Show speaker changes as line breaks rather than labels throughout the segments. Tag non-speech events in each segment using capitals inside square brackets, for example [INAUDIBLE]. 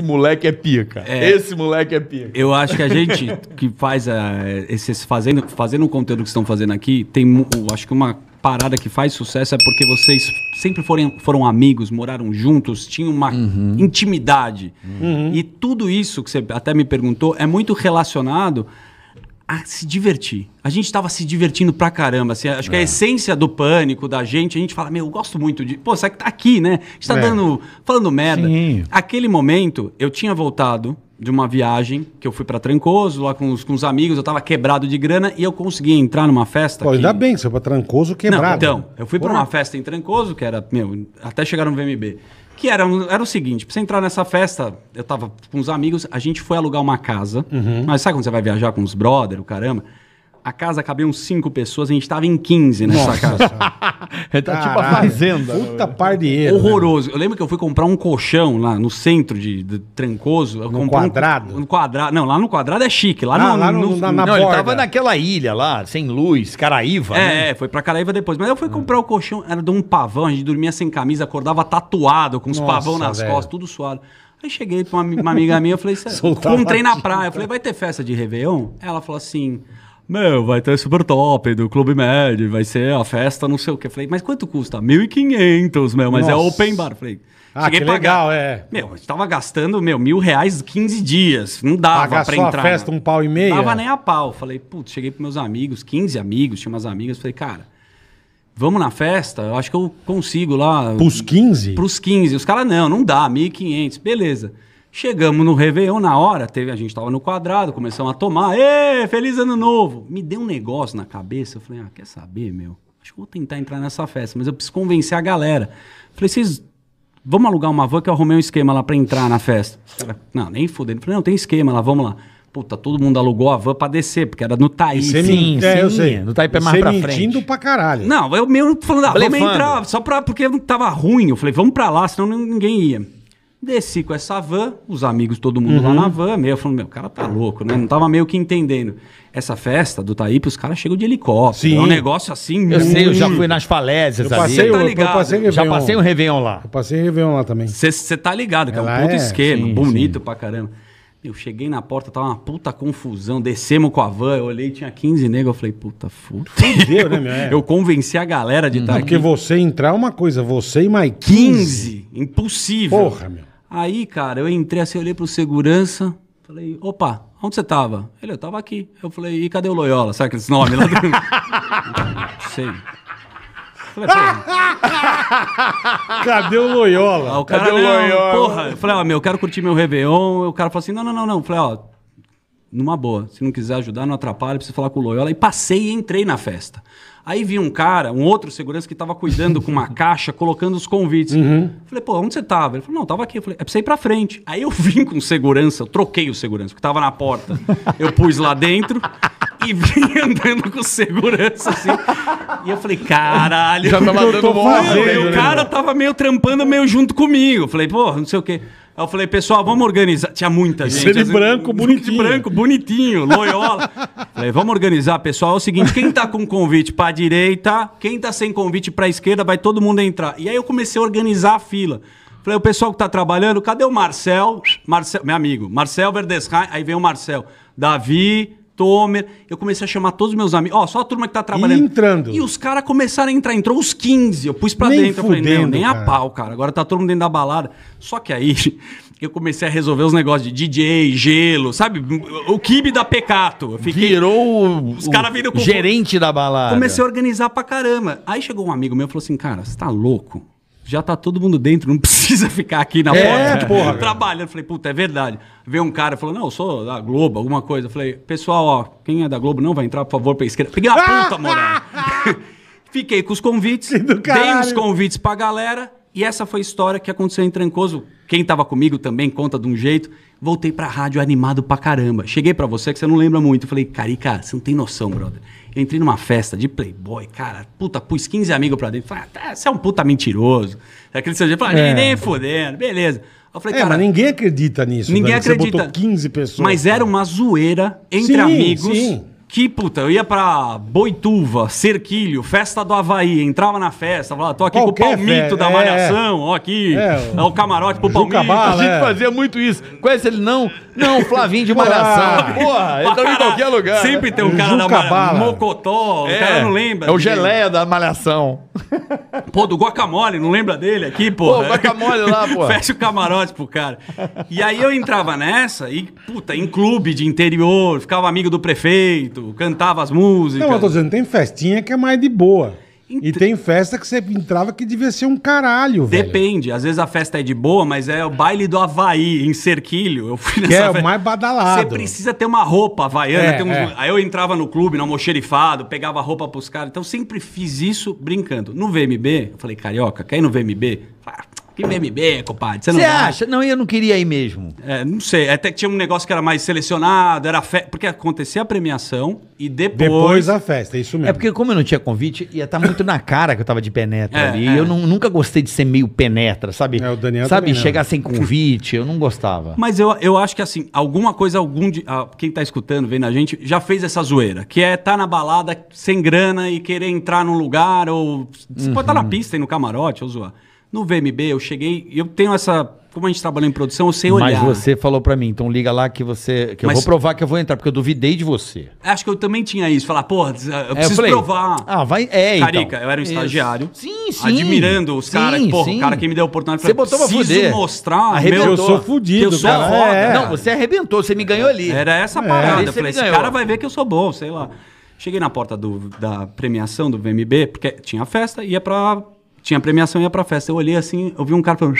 esse moleque é pica. É, esse moleque é pica. Eu acho que a gente que faz a, eh, esses fazendo, fazendo o conteúdo que estão fazendo aqui, tem acho que uma parada que faz sucesso é porque vocês sempre foram, foram amigos, moraram juntos, tinham uma uhum. intimidade. Uhum. E tudo isso que você até me perguntou é muito relacionado a se divertir. A gente estava se divertindo pra caramba. Assim, acho é. que a é. essência do pânico da gente, a gente fala, meu, eu gosto muito de. Pô, será que tá aqui, né? A gente tá é. dando. falando merda. Sim. Aquele momento, eu tinha voltado de uma viagem que eu fui para Trancoso, lá com os, com os amigos, eu tava quebrado de grana e eu consegui entrar numa festa. Pô, que... ainda bem, você foi pra Trancoso quebrado. Não, então, eu fui para uma festa em Trancoso, que era, meu, até chegar no VMB que era, era o seguinte, pra você entrar nessa festa, eu tava com uns amigos, a gente foi alugar uma casa. Uhum. Mas sabe quando você vai viajar com os brother, o caramba? A casa uns cinco pessoas, a gente estava em 15 nessa Nossa. casa. [LAUGHS] tá tipo a fazenda. Puta né? par de erro. Horroroso. Né? Eu lembro que eu fui comprar um colchão lá no centro de, de Trancoso. no quadrado? Um, no quadrado. Não, lá no quadrado é chique. Lá, ah, no, lá no, no, na, na não, borda. tava naquela ilha lá, sem luz, Caraíva. É, né? É, foi pra Caraíva depois. Mas eu fui ah. comprar o colchão, era de um pavão, a gente dormia sem camisa, acordava tatuado, com os pavões pavão nas costas, tudo suado. Aí cheguei pra uma, uma amiga minha, eu falei, é [LAUGHS] comprei na praia. Eu falei, vai ter festa de Réveillon? Ela falou assim meu, vai ter super top do Clube médio vai ser a festa, não sei o que. Falei, mas quanto custa? 1.500, meu, mas é Nossa. é open bar. Falei, ah, que pagar. legal, é. Meu, a gente tava gastando, meu, mil reais 15 dias. Não dava Pagar pra só entrar. A festa, um pau e meio? Não dava nem a pau. Falei, putz, cheguei pros meus amigos, 15 amigos, tinha umas amigas. Falei, cara, vamos na festa? Eu acho que eu consigo lá. Pros 15? Pros 15. Os caras, não, não dá, 1.500. Beleza. Chegamos no Réveillon, na hora, teve, a gente estava no quadrado, começamos a tomar. Ê, feliz ano novo! Me deu um negócio na cabeça, eu falei, ah, quer saber, meu? Acho que vou tentar entrar nessa festa, mas eu preciso convencer a galera. Falei, vocês vamos alugar uma van que eu arrumei um esquema lá para entrar na festa. Cara, não, nem fudendo. Falei, não, tem esquema lá, vamos lá. Puta, todo mundo alugou a van pra descer, porque era no Taí. Sim, sim, é, eu sei. No Taí é mais pra frente. mentindo pra caralho. Não, eu mesmo falando, ah, vamos entrar, só pra, porque tava ruim. Eu falei, vamos pra lá, senão ninguém ia. Desci com essa van, os amigos, todo mundo uhum. lá na van, meio falando, meu, o cara tá louco, né? Não tava meio que entendendo. Essa festa do Taípe, os caras chegam de helicóptero. Sim. É um negócio assim. Eu sei, eu já fui nas falésias tá eu passei, ali. Tá ligado? Eu, eu passei já passei um Réveillon lá. Eu passei o Réveillon lá também. Você tá ligado, que é um ponto é, esquema, sim, bonito sim. pra caramba. Eu cheguei na porta, tava uma puta confusão. Descemos com a van, eu olhei, tinha 15 negros. Eu falei, puta, foda. né, [LAUGHS] meu? É. Eu convenci a galera de estar uhum. tá Porque você entrar é uma coisa, você e mais 15. 15? Impossível. Porra, meu. Aí, cara, eu entrei assim, olhei pro segurança, falei, opa, onde você tava? Ele, eu tava aqui. Eu falei, e cadê o Loyola? Sabe aqueles nomes lá do... Não [LAUGHS] sei. Falei, Cadê o Loyola? Ah, o cara, Cadê o Loyola? Porra. Eu falei, ó, ah, meu, eu quero curtir meu Réveillon. O cara falou assim: não, não, não, não. Eu falei, ó, numa boa. Se não quiser ajudar, não atrapalha, preciso falar com o Loyola. E passei e entrei na festa. Aí vi um cara, um outro segurança, que estava cuidando com uma [LAUGHS] caixa, colocando os convites. Uhum. Falei, pô, onde você estava? Ele falou, não, estava aqui. Eu falei, é pra você ir pra frente. Aí eu vim com segurança, eu troquei o segurança, porque estava na porta. Eu pus lá dentro e [LAUGHS] vim andando com segurança, assim. E eu falei, caralho. Já tava dando fazendo, né, O cara tava meio trampando, meio junto comigo. Eu falei, pô, não sei o quê. Aí eu falei, pessoal, vamos organizar. Tinha muita gente. Ele assim. branco, bonitinho. branco, bonitinho, loyola. Falei, vamos organizar, pessoal. É o seguinte, quem tá com convite pra direita, quem tá sem convite pra esquerda, vai todo mundo entrar. E aí eu comecei a organizar a fila. Falei, o pessoal que tá trabalhando, cadê o Marcel? Marcel, meu amigo, Marcel Verdesheim, aí vem o Marcel. Davi, Tomer. Eu comecei a chamar todos os meus amigos. Ó, só a turma que tá trabalhando. E entrando. E os caras começaram a entrar. Entrou os 15. Eu pus pra dentro. Fudendo, eu falei, não, nem a pau, cara. Agora tá todo mundo dentro da balada. Só que aí eu comecei a resolver os negócios de DJ, gelo, sabe? O kibe da Pecato. Fiquei... Virou os cara vindo com... gerente da balada. Comecei a organizar pra caramba. Aí chegou um amigo meu e falou assim, cara, você tá louco? Já tá todo mundo dentro, não [LAUGHS] precisa ficar aqui na é, porta porra, [LAUGHS] trabalhando. Falei, puta, é verdade. Veio um cara e falou, não, eu sou da Globo, alguma coisa. Falei, pessoal, ó, quem é da Globo não vai entrar, por favor, pra esquerda. Peguei a [LAUGHS] puta, moleque. Fiquei com os convites, dei os convites pra galera e essa foi a história que aconteceu em Trancoso. Quem estava comigo também conta de um jeito. Voltei pra rádio animado pra caramba. Cheguei para você, que você não lembra muito. Falei, Carica, você não tem noção, brother. Eu entrei numa festa de playboy, cara. Puta, pus 15 amigos pra dentro. Falei, ah, tá, você é um puta mentiroso. Aquele seu jeito. Falei, ah, é. nem fodendo, beleza. Eu falei, é, cara, mas ninguém acredita nisso. Ninguém Dani, acredita. Você botou 15 pessoas. Mas cara. era uma zoeira entre sim, amigos. Sim que, puta, eu ia pra Boituva, Cerquilho, Festa do Havaí, entrava na festa, falava, tô aqui Qualquer com o Palmito da é, é. Malhação, é, ó aqui, é, o, é o camarote pro Palmito. Cabala, a gente é. fazia muito isso. Conhece ele não? Não, Flavinho de Malhação. Ah, porra, ele tá em qualquer lugar. Sempre tem um cara Juca da Malhação. Mocotó, é, o cara não lembra. É o geleia dele. da Malhação. Pô, do guacamole, não lembra dele aqui, porra? Pô, guacamole lá, pô. [LAUGHS] Fecha o camarote pro cara. E aí eu entrava nessa e, puta, em clube de interior, ficava amigo do prefeito, cantava as músicas. Não, eu tô dizendo, tem festinha que é mais de boa. E tem festa que você entrava que devia ser um caralho, velho. Depende. Às vezes a festa é de boa, mas é o baile do Havaí, em Cerquilho. Eu fui nessa que é o mais badalado. Você precisa ter uma roupa havaiana. É, uns... é. Aí eu entrava no clube, no almoxerifado, pegava roupa pros caras. Então sempre fiz isso brincando. No VMB, eu falei, carioca, quer ir no VMB? Falei, ah, IMB, compadre. Você Você acha? Não, eu não queria ir mesmo. É, não sei. Até que tinha um negócio que era mais selecionado, era fe... porque acontecia a premiação e depois. Depois a festa, é isso mesmo. É porque, como eu não tinha convite, ia estar tá muito na cara que eu tava de penetra é, ali. É. Eu não, nunca gostei de ser meio penetra, sabe? É, o Daniel Sabe, chegar sem convite, eu não gostava. Mas eu, eu acho que, assim, alguma coisa, algum. De, ah, quem tá escutando, vendo a gente, já fez essa zoeira, que é tá na balada sem grana e querer entrar num lugar ou. Você uhum. pode estar tá na pista e no camarote ou zoar. No VMB eu cheguei, eu tenho essa como a gente trabalha em produção, eu sei olhar. Mas você falou para mim, então liga lá que você. Que Mas, eu vou provar que eu vou entrar, porque eu duvidei de você. Acho que eu também tinha isso. Falar, porra, é, eu preciso é, eu falei, provar. Ah, vai. É, então. Carica, então. eu era um estagiário. Sim, sim. Admirando os caras. Porra, o cara que me deu a oportunidade. Você botou pra fuder. mostrar. Arrebentou. Meu, eu sou fudido. Eu sou cara. foda. É. é. Não, você arrebentou, você me ganhou ali. Era essa é. parada. É. Eu falei, esse cara vai ver que eu sou bom, sei lá. Cheguei na porta do, da premiação do VMB, porque tinha festa, ia pra tinha premiação e ia pra festa. Eu olhei assim, eu vi um cara falando.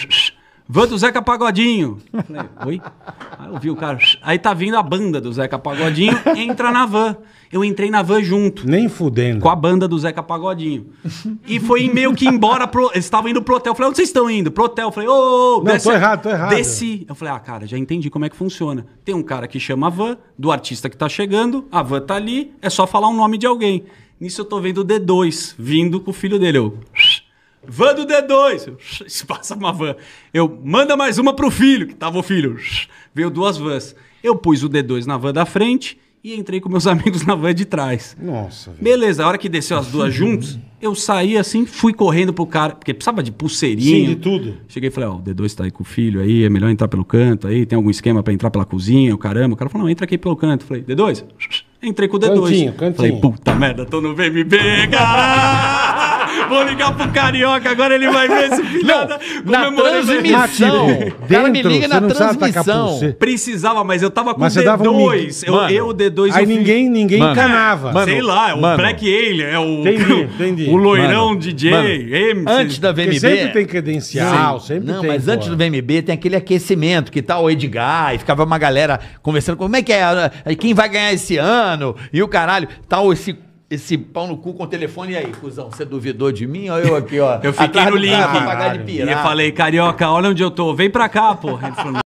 Van do Zeca Pagodinho. Falei, oi? Aí eu vi o cara. Aí tá vindo a banda do Zeca Pagodinho, entra na van. Eu entrei na van junto. Nem fudendo. Com a banda do Zeca Pagodinho. E foi meio que embora pro. Eles estavam indo pro hotel. Eu falei, onde vocês estão indo? Pro hotel. Eu falei, ô, ô, Não, desce. tô errado, tô errado. Desci. Eu falei, ah, cara, já entendi como é que funciona. Tem um cara que chama a van, do artista que tá chegando, a van tá ali, é só falar o um nome de alguém. Nisso eu tô vendo o D2 vindo com o filho dele. Eu. Van do D2. [LAUGHS] Eu, passa uma van. Eu, manda mais uma pro filho, que tava o filho. [LAUGHS] Veio duas vans. Eu pus o D2 na van da frente e entrei com meus [LAUGHS] amigos na van de trás. Nossa. Beleza, a hora que desceu as duas juntos, eu saí assim, fui correndo pro cara, porque precisava de pulseirinha. Sim, de tudo. Cheguei e falei: Ó, oh, o D2 tá aí com o filho aí, é melhor entrar pelo canto aí, tem algum esquema para entrar pela cozinha, o caramba. O cara falou: não, entra aqui pelo canto. falei: D2? Entrei com o D2. Cantinho, cantinho. Falei: puta merda, tô não vem me pegar! Vou ligar pro Carioca, agora ele vai ver esse filho Não, na transmissão. O cara, me liga na transmissão. Precisava, mas eu tava com mas D2. Um... Mano, eu, D2... Aí eu ninguém, ninguém mano, encanava. Mano, Sei lá, é o Black Alien, é o... Entendi, [LAUGHS] entendi. O loirão DJ, MC. Antes da VMB... sempre tem credencial, Sim. sempre Não, tem. Não, mas pô. antes do VMB tem aquele aquecimento que tal tá o Edgar, e ficava uma galera conversando, como é que é, quem vai ganhar esse ano, e o caralho, tal, tá esse esse pau no cu com o telefone. E aí, cuzão, você duvidou de mim? Olha eu aqui, ó. eu fiquei no link. E eu falei, carioca, olha onde eu tô. Vem pra cá, porra. Ele falou,